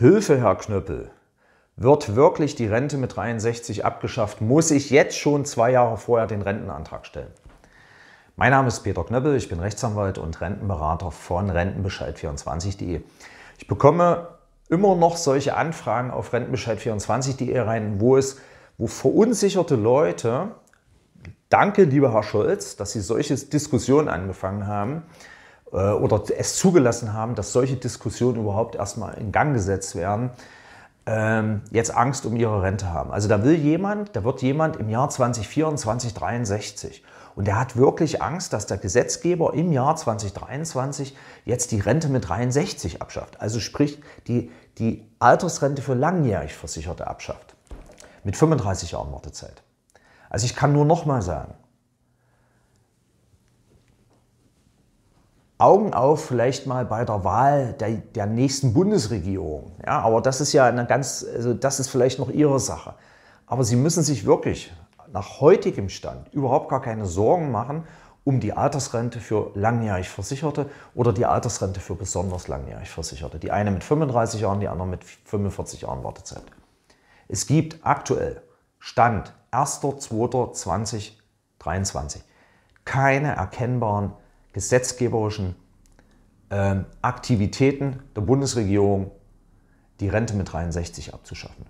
Hilfe, Herr Knüppel. Wird wirklich die Rente mit 63 abgeschafft, muss ich jetzt schon zwei Jahre vorher den Rentenantrag stellen. Mein Name ist Peter Knöppel, ich bin Rechtsanwalt und Rentenberater von Rentenbescheid24.de. Ich bekomme immer noch solche Anfragen auf Rentenbescheid24.de rein, wo es, wo verunsicherte Leute, danke lieber Herr Scholz, dass Sie solche Diskussionen angefangen haben, äh, oder es zugelassen haben, dass solche Diskussionen überhaupt erstmal in Gang gesetzt werden, ähm, jetzt Angst um ihre Rente haben. Also da will jemand, da wird jemand im Jahr 2024, 2063 und der hat wirklich Angst, dass der Gesetzgeber im Jahr 2023 jetzt die Rente mit 63 abschafft. Also sprich die, die Altersrente für langjährig Versicherte abschafft. Mit 35 Jahren Wartezeit. Also ich kann nur noch mal sagen, Augen auf vielleicht mal bei der Wahl der, der nächsten Bundesregierung. Ja, aber das ist ja eine ganz, also das ist vielleicht noch Ihre Sache. Aber Sie müssen sich wirklich nach heutigem Stand überhaupt gar keine Sorgen machen um die Altersrente für langjährig Versicherte oder die Altersrente für besonders langjährig Versicherte. Die eine mit 35 Jahren, die andere mit 45 Jahren Wartezeit. Es gibt aktuell Stand 1.2.2023 keine erkennbaren gesetzgeberischen ähm, Aktivitäten der Bundesregierung die Rente mit 63 abzuschaffen.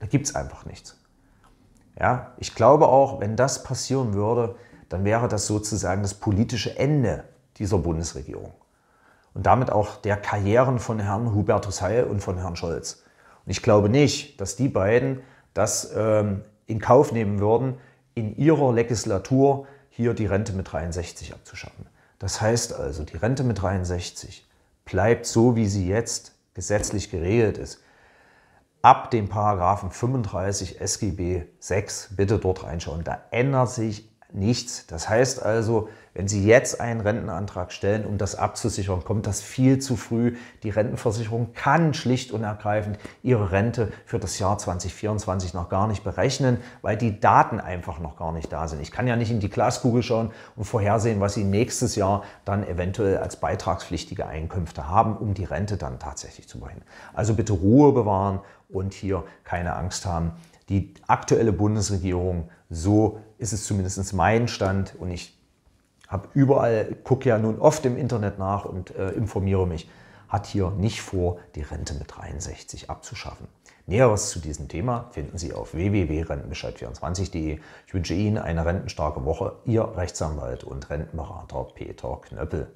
Da gibt es einfach nichts. Ja, ich glaube auch, wenn das passieren würde, dann wäre das sozusagen das politische Ende dieser Bundesregierung. Und damit auch der Karrieren von Herrn Hubertus Heil und von Herrn Scholz. Und ich glaube nicht, dass die beiden das ähm, in Kauf nehmen würden, in ihrer Legislatur hier die Rente mit 63 abzuschaffen. Das heißt also, die Rente mit 63 bleibt so, wie sie jetzt gesetzlich geregelt ist. Ab dem Paragraphen 35 SGB 6 bitte dort reinschauen. Da ändert sich nichts. Das heißt also, wenn Sie jetzt einen Rentenantrag stellen, um das abzusichern, kommt das viel zu früh. Die Rentenversicherung kann schlicht und ergreifend Ihre Rente für das Jahr 2024 noch gar nicht berechnen, weil die Daten einfach noch gar nicht da sind. Ich kann ja nicht in die Glaskugel schauen und vorhersehen, was Sie nächstes Jahr dann eventuell als beitragspflichtige Einkünfte haben, um die Rente dann tatsächlich zu berechnen. Also bitte Ruhe bewahren und hier keine Angst haben. Die aktuelle Bundesregierung, so ist es zumindest mein Stand und ich habe überall, gucke ja nun oft im Internet nach und äh, informiere mich, hat hier nicht vor, die Rente mit 63 abzuschaffen. Näheres zu diesem Thema finden Sie auf www.rentenbescheid24.de. Ich wünsche Ihnen eine rentenstarke Woche. Ihr Rechtsanwalt und Rentenberater Peter Knöppel.